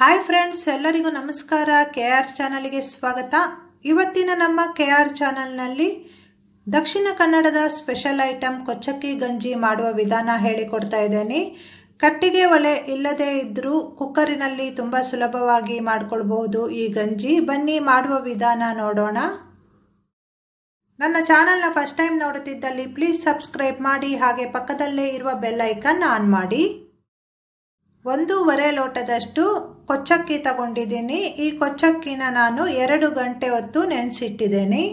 hi friends ಎಲ್ಲರಿಗೂ ನಮಸ್ಕಾರ K R ಚಾನಲ್ಗೆ ಸ್ವಾಗತ ಇವತ್ತಿನ ನಮ್ಮ ಕೆ ಆರ್ ಚಾನಲ್ನಲ್ಲಿ ದಕ್ಷಿಣ ಕನ್ನಡದ ಸ್ಪೆಷಲ್ ಐಟಮ್ ಕೊಚ್ಚಕ್ಕಿ ಗಂಜಿ ಮಾಡುವ ವಿಧಾನ ಹೇಳಿಕೊಡ್ತಾ ಇದ್ದೇನೆ ಕಟ್ಟಿಗೆ ಒಲೆ ಇಲ್ಲದೇ ಇದ್ದರೂ ಕುಕ್ಕರಿನಲ್ಲಿ ತುಂಬ ಸುಲಭವಾಗಿ ಮಾಡಿಕೊಳ್ಬಹುದು ಈ ಗಂಜಿ ಬನ್ನಿ ಮಾಡುವ ವಿಧಾನ ನೋಡೋಣ ನನ್ನ ಚಾನಲ್ನ ಫಸ್ಟ್ ಟೈಮ್ ನೋಡುತ್ತಿದ್ದಲ್ಲಿ ಪ್ಲೀಸ್ ಸಬ್ಸ್ಕ್ರೈಬ್ ಮಾಡಿ ಹಾಗೆ ಪಕ್ಕದಲ್ಲೇ ಇರುವ ಬೆಲ್ ಐಕನ್ ಆನ್ ಮಾಡಿ ಒಂದೂವರೆ ಲೋಟದಷ್ಟು ಕೊಚ್ಚಕ್ಕಿ ತಗೊಂಡಿದ್ದೀನಿ ಈ ಕೊಚ್ಚಕ್ಕಿನ ನಾನು ಎರಡು ಗಂಟೆ ಹೊತ್ತು ನೆನೆಸಿಟ್ಟಿದ್ದೀನಿ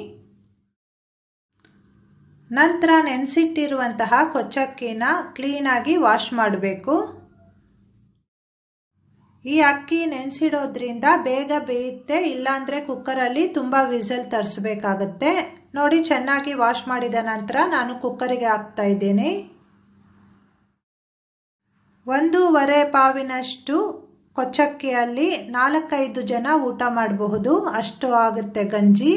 ನಂತರ ನೆನೆಸಿಟ್ಟಿರುವಂತಹ ಕೊಚ್ಚಕ್ಕಿನ ಕ್ಲೀನಾಗಿ ವಾಶ್ ಮಾಡಬೇಕು ಈ ಅಕ್ಕಿ ನೆನೆಸಿಡೋದ್ರಿಂದ ಬೇಗ ಬೇಯುತ್ತೆ ಇಲ್ಲಾಂದರೆ ಕುಕ್ಕರಲ್ಲಿ ತುಂಬ ವಿಸಲ್ ತರಿಸ್ಬೇಕಾಗತ್ತೆ ನೋಡಿ ಚೆನ್ನಾಗಿ ವಾಶ್ ಮಾಡಿದ ನಂತರ ನಾನು ಕುಕ್ಕರಿಗೆ ಹಾಕ್ತಾ ಇದ್ದೀನಿ ಒಂದೂವರೆ ಪಾವಿನಷ್ಟು ಕೊಚ್ಚಕ್ಕಿಯಲ್ಲಿ ನಾಲ್ಕೈದು ಜನ ಊಟ ಮಾಡಬಹುದು ಅಷ್ಟು ಆಗುತ್ತೆ ಗಂಜಿ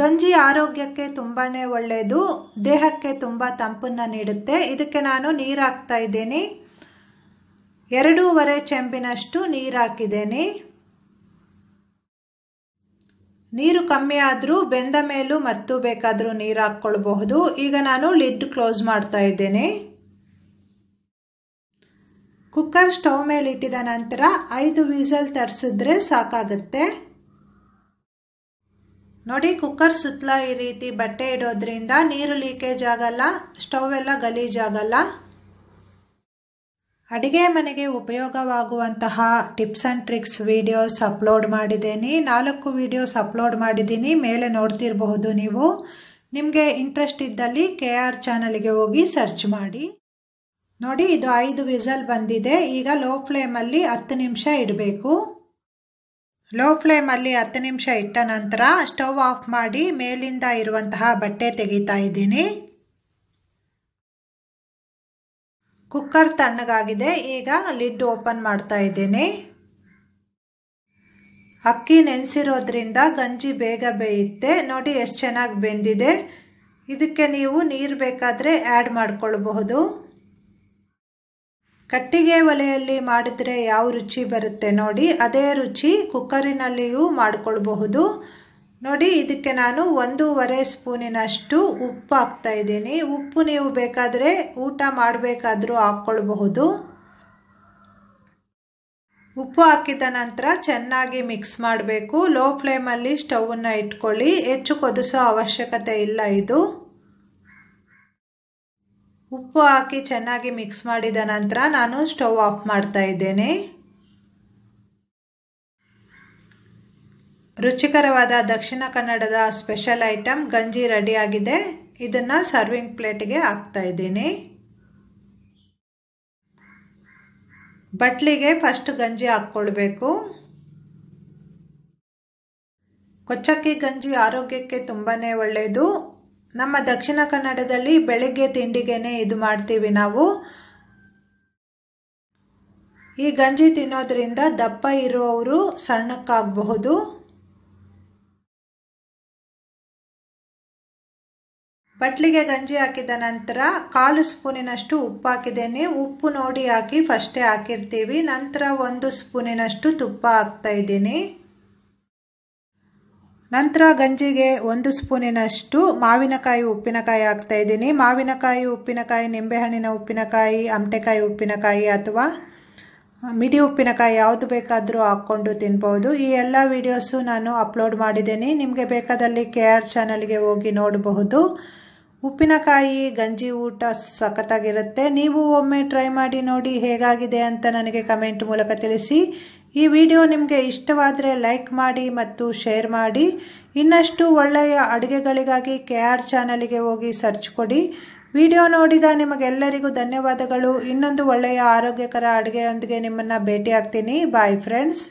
ಗಂಜಿ ಆರೋಗ್ಯಕ್ಕೆ ತುಂಬಾ ಒಳ್ಳೆಯದು ದೇಹಕ್ಕೆ ತುಂಬ ತಂಪನ್ನು ನೀಡುತ್ತೆ ಇದಕ್ಕೆ ನಾನು ನೀರು ಹಾಕ್ತಾ ಇದ್ದೀನಿ ಎರಡೂವರೆ ಚೆಂಬಿನಷ್ಟು ನೀರು ಹಾಕಿದ್ದೀನಿ ನೀರು ಕಮ್ಮಿ ಆದರೂ ಬೆಂದ ಮೇಲೂ ಮತ್ತು ಬೇಕಾದರೂ ನೀರು ಹಾಕ್ಕೊಳ್ಬಹುದು ಈಗ ನಾನು ಲಿಡ್ ಕ್ಲೋಸ್ ಮಾಡ್ತಾ ಇದ್ದೇನೆ ಕುಕ್ಕರ್ ಸ್ಟವ್ ಮೇಲೆ ಇಟ್ಟಿದ ನಂತರ ಐದು ವಿಸಲ್ ತರಿಸಿದ್ರೆ ಸಾಕಾಗುತ್ತೆ ನೋಡಿ ಕುಕ್ಕರ್ ಸುತ್ತಲ ಈ ರೀತಿ ಬಟ್ಟೆ ಇಡೋದ್ರಿಂದ ನೀರು ಲೀಕೇಜ್ ಆಗಲ್ಲ ಸ್ಟವ್ ಎಲ್ಲ ಗಲೀಜಾಗಲ್ಲ ಅಡುಗೆ ಮನೆಗೆ ಉಪಯೋಗವಾಗುವಂತಹ tips and tricks videos upload ಮಾಡಿದ್ದೀನಿ ನಾಲ್ಕು ವಿಡಿಯೋಸ್ ಅಪ್ಲೋಡ್ ಮಾಡಿದ್ದೀನಿ ಮೇಲೆ ನೋಡ್ತಿರಬಹುದು ನೀವು ನಿಮಗೆ ಇಂಟ್ರೆಸ್ಟ್ ಇದ್ದಲ್ಲಿ ಕೆ ಆರ್ ಚಾನಲ್ಗೆ ಹೋಗಿ ಸರ್ಚ್ ಮಾಡಿ ನೋಡಿ ಇದು ಐದು ವಿಸಲ್ ಬಂದಿದೆ ಈಗ ಲೋ ಫ್ಲೇಮಲ್ಲಿ ಹತ್ತು ನಿಮಿಷ ಇಡಬೇಕು ಲೋ ಫ್ಲೇಮಲ್ಲಿ ಹತ್ತು ನಿಮಿಷ ಇಟ್ಟ ನಂತರ ಸ್ಟವ್ ಆಫ್ ಮಾಡಿ ಮೇಲಿಂದ ಇರುವಂತಹ ಬಟ್ಟೆ ತೆಗಿತಾ ಇದ್ದೀನಿ ಕುಕ್ಕರ್ ತಣ್ಣಗಾಗಿದೆ ಈಗ ಲಿಡ್ ಓಪನ್ ಮಾಡ್ತಾ ಇದ್ದೀನಿ ಅಕ್ಕಿ ನೆನೆಸಿರೋದ್ರಿಂದ ಗಂಜಿ ಬೇಗ ಬೇಯುತ್ತೆ ನೋಡಿ ಎಷ್ಟು ಚೆನ್ನಾಗಿ ಬೆಂದಿದೆ ಇದಕ್ಕೆ ನೀವು ನೀರು ಬೇಕಾದರೆ ಆ್ಯಡ್ ಮಾಡಿಕೊಳ್ಬಹುದು ಕಟ್ಟಿಗೆ ಒಲೆಯಲ್ಲಿ ಮಾಡಿದರೆ ಯಾವ ರುಚಿ ಬರುತ್ತೆ ನೋಡಿ ಅದೇ ರುಚಿ ಕುಕ್ಕರಿನಲ್ಲಿಯೂ ಮಾಡಿಕೊಳ್ಬಹುದು ನೋಡಿ ಇದಕ್ಕೆ ನಾನು ಒಂದೂವರೆ ಸ್ಪೂನಿನಷ್ಟು ಉಪ್ಪು ಹಾಕ್ತಾ ಇದ್ದೀನಿ ಉಪ್ಪು ನೀವು ಬೇಕಾದರೆ ಊಟ ಮಾಡಬೇಕಾದರೂ ಹಾಕ್ಕೊಳ್ಬಹುದು ಉಪ್ಪು ಹಾಕಿದ ನಂತರ ಚೆನ್ನಾಗಿ ಮಿಕ್ಸ್ ಮಾಡಬೇಕು ಲೋ ಫ್ಲೇಮಲ್ಲಿ ಸ್ಟವನ್ನು ಇಟ್ಕೊಳ್ಳಿ ಹೆಚ್ಚು ಕೊದಿಸೋ ಅವಶ್ಯಕತೆ ಇಲ್ಲ ಇದು ಉಪ್ಪು ಹಾಕಿ ಚೆನ್ನಾಗಿ ಮಿಕ್ಸ್ ಮಾಡಿದ ನಂತರ ನಾನು ಸ್ಟವ್ ಆಫ್ ಮಾಡ್ತಾ ಇದ್ದೇನೆ ರುಚಿಕರವಾದ ದಕ್ಷಿಣ ಕನ್ನಡದ ಸ್ಪೆಷಲ್ ಐಟಮ್ ಗಂಜಿ ರೆಡಿಯಾಗಿದೆ ಇದನ್ನು ಸರ್ವಿಂಗ್ ಪ್ಲೇಟಿಗೆ ಹಾಕ್ತಾ ಇದ್ದೀನಿ ಬಟ್ಲಿಗೆ ಫಸ್ಟ್ ಗಂಜಿ ಹಾಕ್ಕೊಳ್ಬೇಕು ಕೊಚ್ಚಕ್ಕಿ ಗಂಜಿ ಆರೋಗ್ಯಕ್ಕೆ ತುಂಬಾ ಒಳ್ಳೆಯದು ನಮ್ಮ ದಕ್ಷಿಣ ಕನ್ನಡದಲ್ಲಿ ಬೆಳಗ್ಗೆ ತಿಂಡಿಗೆನೇ ಇದು ಮಾಡ್ತೀವಿ ನಾವು ಈ ಗಂಜಿ ತಿನ್ನೋದ್ರಿಂದ ದಪ್ಪ ಇರುವವರು ಸಣ್ಣಕ್ಕಾಗಬಹುದು ಬಟ್ಲಿಗೆ ಗಂಜಿ ಹಾಕಿದ ನಂತರ ಕಾಲು ಸ್ಪೂನಿನಷ್ಟು ಉಪ್ಪು ಹಾಕಿದ್ದೇನೆ ಉಪ್ಪು ನೋಡಿ ಹಾಕಿ ಫಸ್ಟೇ ಹಾಕಿರ್ತೀವಿ ನಂತರ ಒಂದು ಸ್ಪೂನಿನಷ್ಟು ತುಪ್ಪ ಹಾಕ್ತಾ ಇದ್ದೀನಿ ನಂತರ ಗಂಜಿಗೆ ಒಂದು ಸ್ಪೂನಿನಷ್ಟು ಮಾವಿನಕಾಯಿ ಉಪ್ಪಿನಕಾಯಿ ಹಾಕ್ತಾ ಇದ್ದೀನಿ ಮಾವಿನಕಾಯಿ ಉಪ್ಪಿನಕಾಯಿ ನಿಂಬೆಹಣ್ಣಿನ ಉಪ್ಪಿನಕಾಯಿ ಅಮಟೆಕಾಯಿ ಉಪ್ಪಿನಕಾಯಿ ಅಥವಾ ಮಿಡಿ ಉಪ್ಪಿನಕಾಯಿ ಯಾವುದು ಬೇಕಾದರೂ ಹಾಕ್ಕೊಂಡು ತಿನ್ಬೋದು ಈ ಎಲ್ಲ ವೀಡಿಯೋಸು ನಾನು ಅಪ್ಲೋಡ್ ಮಾಡಿದ್ದೀನಿ ನಿಮಗೆ ಬೇಕಾದಲ್ಲಿ ಕೆ ಆರ್ ಚಾನಲ್ಗೆ ಹೋಗಿ ನೋಡಬಹುದು ಉಪ್ಪಿನಕಾಯಿ ಗಂಜಿ ಊಟ ಸಖತ್ತಾಗಿರುತ್ತೆ ನೀವು ಒಮ್ಮೆ ಟ್ರೈ ಮಾಡಿ ನೋಡಿ ಹೇಗಾಗಿದೆ ಅಂತ ನನಗೆ ಕಮೆಂಟ್ ಮೂಲಕ ತಿಳಿಸಿ ಈ ವಿಡಿಯೋ ನಿಮಗೆ ಇಷ್ಟವಾದರೆ ಲೈಕ್ ಮಾಡಿ ಮತ್ತು ಶೇರ್ ಮಾಡಿ ಇನ್ನಷ್ಟು ಒಳ್ಳೆಯ ಅಡುಗೆಗಳಿಗಾಗಿ ಕೆ ಆರ್ ಚಾನಲಿಗೆ ಹೋಗಿ ಸರ್ಚ್ ಕೊಡಿ ವಿಡಿಯೋ ನೋಡಿದ ನಿಮಗೆಲ್ಲರಿಗೂ ಧನ್ಯವಾದಗಳು ಇನ್ನೊಂದು ಒಳ್ಳೆಯ ಆರೋಗ್ಯಕರ ಅಡುಗೆಯೊಂದಿಗೆ ನಿಮ್ಮನ್ನು ಭೇಟಿ ಬಾಯ್ ಫ್ರೆಂಡ್ಸ್